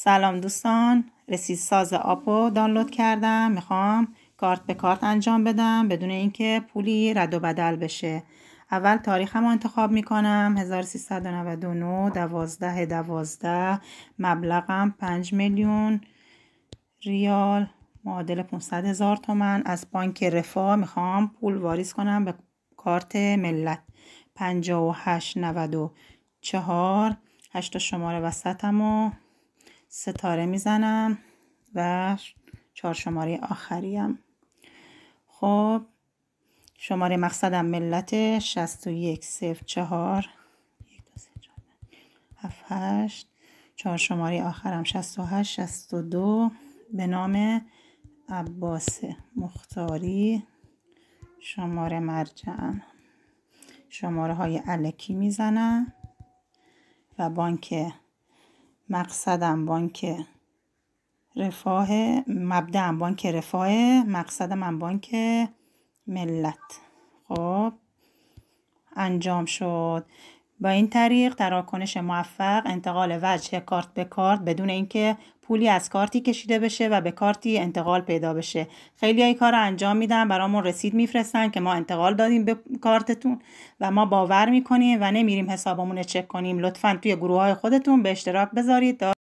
سلام دوستان رسید ساز آپو دانلود کردم میخوام کارت به کارت انجام بدم بدون اینکه پولی رد و بدل بشه اول تاریخم رو انتخاب میکنم 1399 12 12 مبلغم 5 میلیون ریال معادل 500 هزار تومن از بانک رفا میخوام پول واریز کنم به کارت ملت 58 94 هشت شماره وسطمو ستاره میزنم و چهار شماره آخریم خب شماره مقصدم ملت یک صفر چهار هفت چهار شماره آخرم 68 62 به نام عباس مختاری شماره مرجعم شماره های علکی میزنم و بانک مقصدم بانک رفاه مبدعم بانک رفاه مقصد من بانک ملت خب انجام شد با این طریق تراکنش موفق انتقال وجه کارت به کارت بدون اینکه پولی از کارتی کشیده بشه و به کارتی انتقال پیدا بشه خیلی این کار انجام میدن برامون رسید میفرستن که ما انتقال دادیم به کارتتون و ما باور میکنیم و نمیریم حسابمون چک کنیم لطفا توی گروه های خودتون به اشتراک بذارید